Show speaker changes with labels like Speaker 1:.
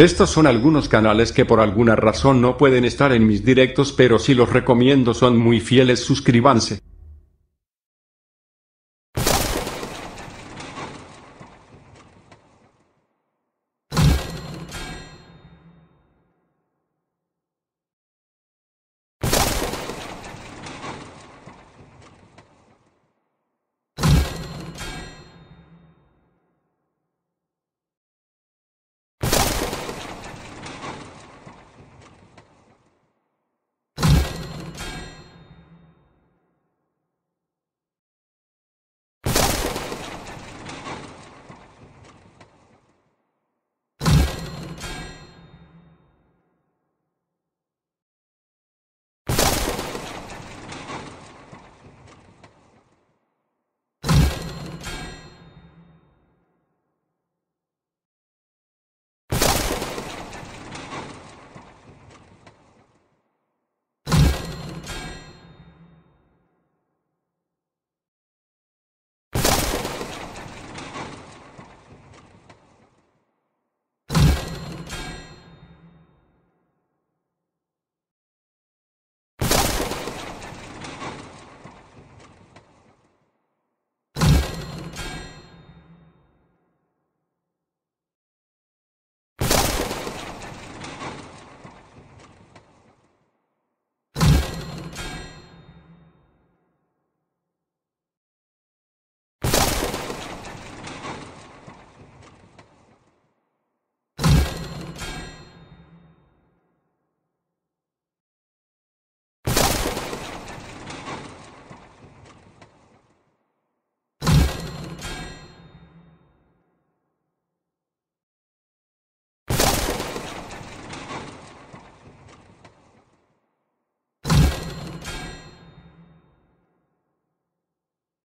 Speaker 1: Estos son algunos canales que por alguna razón no pueden estar en mis directos, pero si los recomiendo son muy fieles, suscríbanse.